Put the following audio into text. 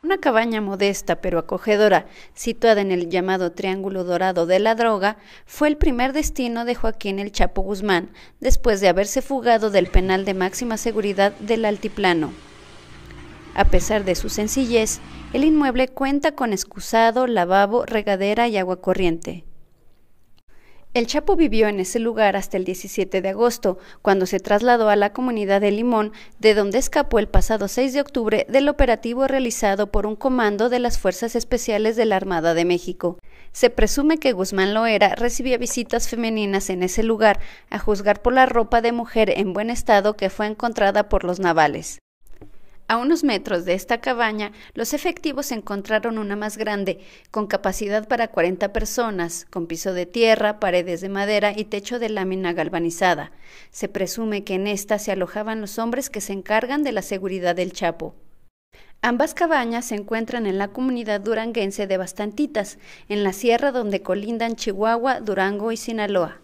Una cabaña modesta pero acogedora, situada en el llamado Triángulo Dorado de la Droga, fue el primer destino de Joaquín el Chapo Guzmán, después de haberse fugado del penal de máxima seguridad del Altiplano. A pesar de su sencillez, el inmueble cuenta con excusado, lavabo, regadera y agua corriente. El Chapo vivió en ese lugar hasta el 17 de agosto, cuando se trasladó a la comunidad de Limón, de donde escapó el pasado 6 de octubre del operativo realizado por un comando de las Fuerzas Especiales de la Armada de México. Se presume que Guzmán Loera recibía visitas femeninas en ese lugar, a juzgar por la ropa de mujer en buen estado que fue encontrada por los navales. A unos metros de esta cabaña, los efectivos encontraron una más grande, con capacidad para 40 personas, con piso de tierra, paredes de madera y techo de lámina galvanizada. Se presume que en esta se alojaban los hombres que se encargan de la seguridad del Chapo. Ambas cabañas se encuentran en la comunidad duranguense de Bastantitas, en la sierra donde colindan Chihuahua, Durango y Sinaloa.